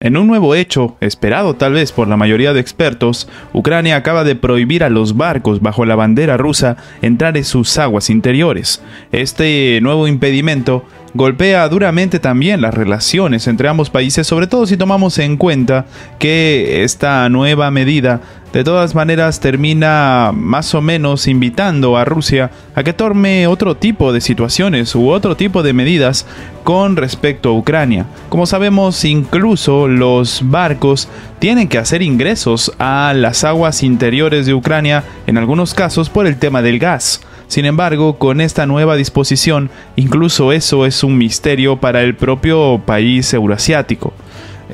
En un nuevo hecho, esperado tal vez por la mayoría de expertos, Ucrania acaba de prohibir a los barcos bajo la bandera rusa entrar en sus aguas interiores. Este nuevo impedimento golpea duramente también las relaciones entre ambos países, sobre todo si tomamos en cuenta que esta nueva medida de todas maneras termina más o menos invitando a Rusia a que tome otro tipo de situaciones u otro tipo de medidas con respecto a Ucrania. Como sabemos, incluso los barcos tienen que hacer ingresos a las aguas interiores de Ucrania, en algunos casos por el tema del gas. Sin embargo, con esta nueva disposición, incluso eso es un misterio para el propio país euroasiático.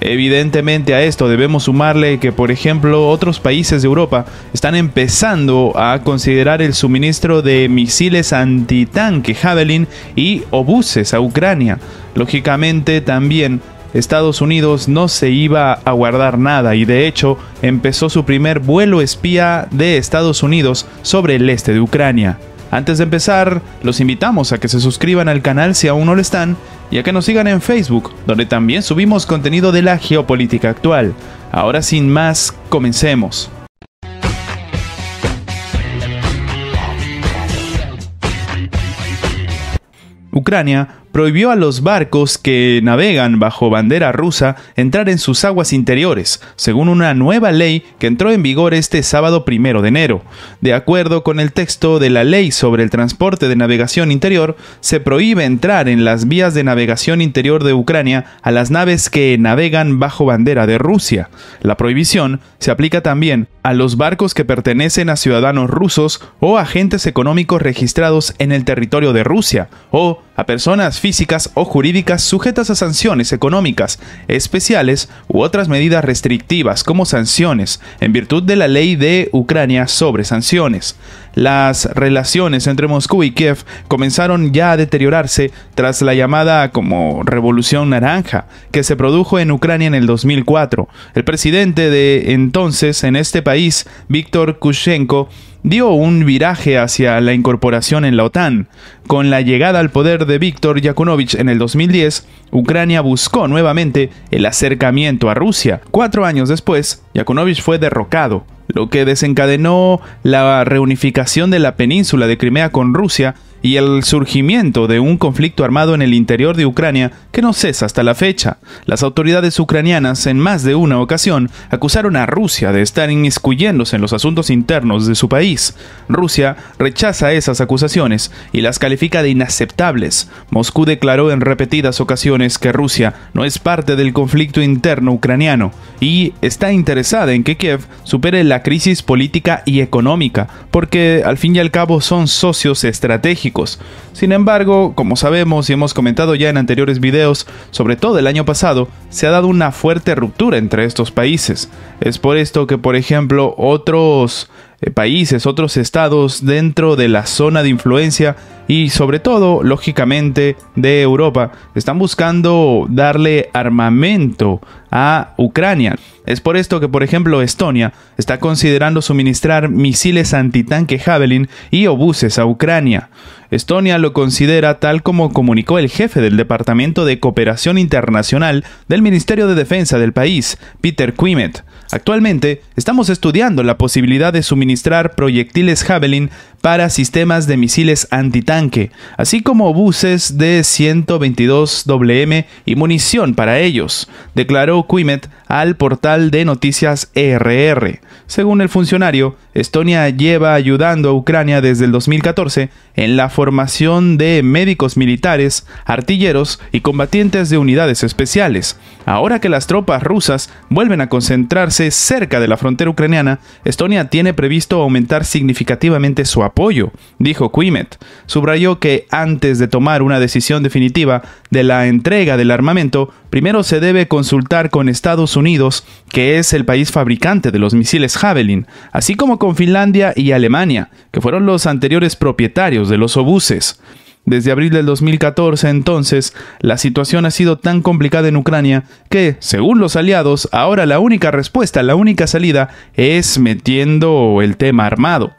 Evidentemente a esto debemos sumarle que, por ejemplo, otros países de Europa están empezando a considerar el suministro de misiles antitanque Javelin y obuses a Ucrania. Lógicamente también Estados Unidos no se iba a guardar nada y de hecho empezó su primer vuelo espía de Estados Unidos sobre el este de Ucrania. Antes de empezar, los invitamos a que se suscriban al canal si aún no lo están y a que nos sigan en Facebook, donde también subimos contenido de la geopolítica actual. Ahora sin más, comencemos. Ucrania prohibió a los barcos que navegan bajo bandera rusa entrar en sus aguas interiores, según una nueva ley que entró en vigor este sábado primero de enero. De acuerdo con el texto de la Ley sobre el Transporte de Navegación Interior, se prohíbe entrar en las vías de navegación interior de Ucrania a las naves que navegan bajo bandera de Rusia. La prohibición se aplica también a los barcos que pertenecen a ciudadanos rusos o agentes económicos registrados en el territorio de Rusia, o a personas físicas o jurídicas sujetas a sanciones económicas especiales u otras medidas restrictivas como sanciones en virtud de la ley de Ucrania sobre sanciones. Las relaciones entre Moscú y Kiev comenzaron ya a deteriorarse tras la llamada como Revolución Naranja que se produjo en Ucrania en el 2004. El presidente de entonces en este país, Víctor Kuchenko, dio un viraje hacia la incorporación en la OTAN. Con la llegada al poder de Viktor Yakunovich en el 2010, Ucrania buscó nuevamente el acercamiento a Rusia. Cuatro años después, Yakunovich fue derrocado, lo que desencadenó la reunificación de la península de Crimea con Rusia y el surgimiento de un conflicto armado en el interior de Ucrania que no cesa hasta la fecha. Las autoridades ucranianas en más de una ocasión acusaron a Rusia de estar inmiscuyéndose en los asuntos internos de su país. Rusia rechaza esas acusaciones y las califica de inaceptables. Moscú declaró en repetidas ocasiones que Rusia no es parte del conflicto interno ucraniano y está interesada en que Kiev supere la crisis política y económica, porque al fin y al cabo son socios estratégicos sin embargo, como sabemos y hemos comentado ya en anteriores videos, sobre todo el año pasado, se ha dado una fuerte ruptura entre estos países. Es por esto que, por ejemplo, otros eh, países, otros estados dentro de la zona de influencia y sobre todo, lógicamente, de Europa, están buscando darle armamento a Ucrania. Es por esto que, por ejemplo, Estonia está considerando suministrar misiles antitanque Javelin y obuses a Ucrania. Estonia lo considera tal como comunicó el jefe del Departamento de Cooperación Internacional del Ministerio de Defensa del país, Peter Quimet. Actualmente, estamos estudiando la posibilidad de suministrar proyectiles Javelin para sistemas de misiles antitanque, así como buses de 122 WM y munición para ellos, declaró Quimet al portal de noticias ERR. Según el funcionario, Estonia lleva ayudando a Ucrania desde el 2014 en la formación de médicos militares, artilleros y combatientes de unidades especiales, Ahora que las tropas rusas vuelven a concentrarse cerca de la frontera ucraniana, Estonia tiene previsto aumentar significativamente su apoyo, dijo Quimet. Subrayó que antes de tomar una decisión definitiva de la entrega del armamento, primero se debe consultar con Estados Unidos, que es el país fabricante de los misiles Javelin, así como con Finlandia y Alemania, que fueron los anteriores propietarios de los obuses. Desde abril del 2014 entonces, la situación ha sido tan complicada en Ucrania que, según los aliados, ahora la única respuesta, la única salida es metiendo el tema armado.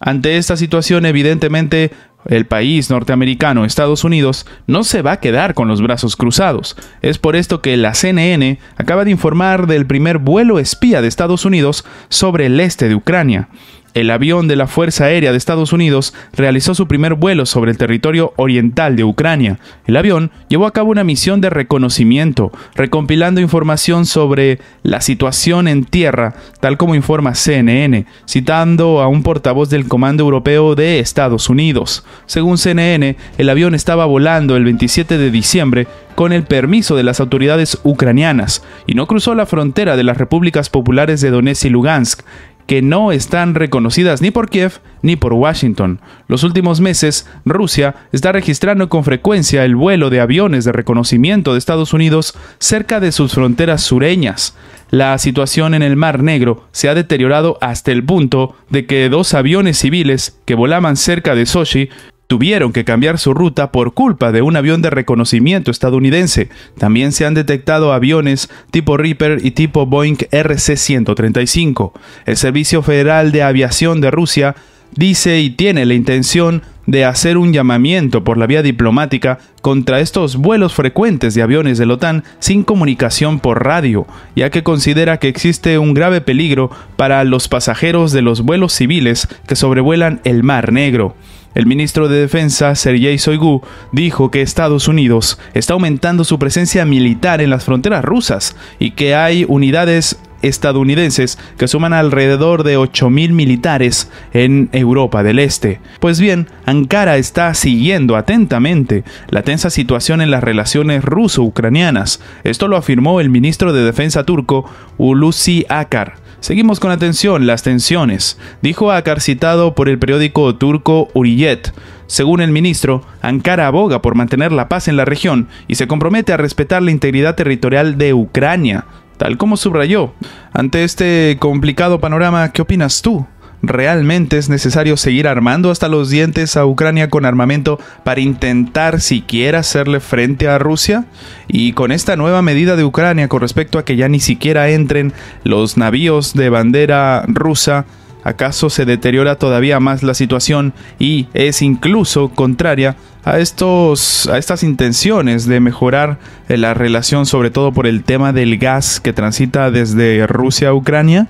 Ante esta situación, evidentemente, el país norteamericano, Estados Unidos, no se va a quedar con los brazos cruzados. Es por esto que la CNN acaba de informar del primer vuelo espía de Estados Unidos sobre el este de Ucrania el avión de la Fuerza Aérea de Estados Unidos realizó su primer vuelo sobre el territorio oriental de Ucrania. El avión llevó a cabo una misión de reconocimiento, recompilando información sobre la situación en tierra, tal como informa CNN, citando a un portavoz del Comando Europeo de Estados Unidos. Según CNN, el avión estaba volando el 27 de diciembre con el permiso de las autoridades ucranianas y no cruzó la frontera de las repúblicas populares de Donetsk y Lugansk que no están reconocidas ni por Kiev ni por Washington. Los últimos meses, Rusia está registrando con frecuencia el vuelo de aviones de reconocimiento de Estados Unidos cerca de sus fronteras sureñas. La situación en el Mar Negro se ha deteriorado hasta el punto de que dos aviones civiles que volaban cerca de Sochi tuvieron que cambiar su ruta por culpa de un avión de reconocimiento estadounidense. También se han detectado aviones tipo Reaper y tipo Boeing RC-135. El Servicio Federal de Aviación de Rusia dice y tiene la intención de hacer un llamamiento por la vía diplomática contra estos vuelos frecuentes de aviones de la OTAN sin comunicación por radio, ya que considera que existe un grave peligro para los pasajeros de los vuelos civiles que sobrevuelan el Mar Negro. El ministro de Defensa, Sergei Soigu, dijo que Estados Unidos está aumentando su presencia militar en las fronteras rusas y que hay unidades estadounidenses que suman alrededor de 8.000 militares en Europa del Este. Pues bien, Ankara está siguiendo atentamente la tensa situación en las relaciones ruso-ucranianas. Esto lo afirmó el ministro de Defensa turco, Ulusi Akar Seguimos con atención las tensiones, dijo Akar citado por el periódico turco Uriyet. Según el ministro, Ankara aboga por mantener la paz en la región y se compromete a respetar la integridad territorial de Ucrania, tal como subrayó. Ante este complicado panorama, ¿qué opinas tú? ¿Realmente es necesario seguir armando hasta los dientes a Ucrania con armamento para intentar siquiera hacerle frente a Rusia? Y con esta nueva medida de Ucrania con respecto a que ya ni siquiera entren los navíos de bandera rusa, ¿acaso se deteriora todavía más la situación y es incluso contraria a, estos, a estas intenciones de mejorar eh, la relación sobre todo por el tema del gas que transita desde Rusia a Ucrania?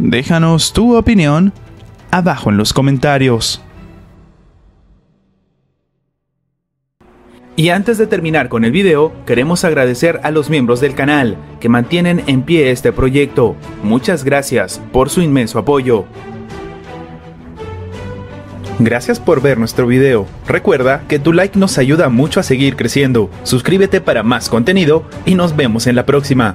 Déjanos tu opinión abajo en los comentarios. Y antes de terminar con el video, queremos agradecer a los miembros del canal que mantienen en pie este proyecto. Muchas gracias por su inmenso apoyo. Gracias por ver nuestro video. Recuerda que tu like nos ayuda mucho a seguir creciendo. Suscríbete para más contenido y nos vemos en la próxima.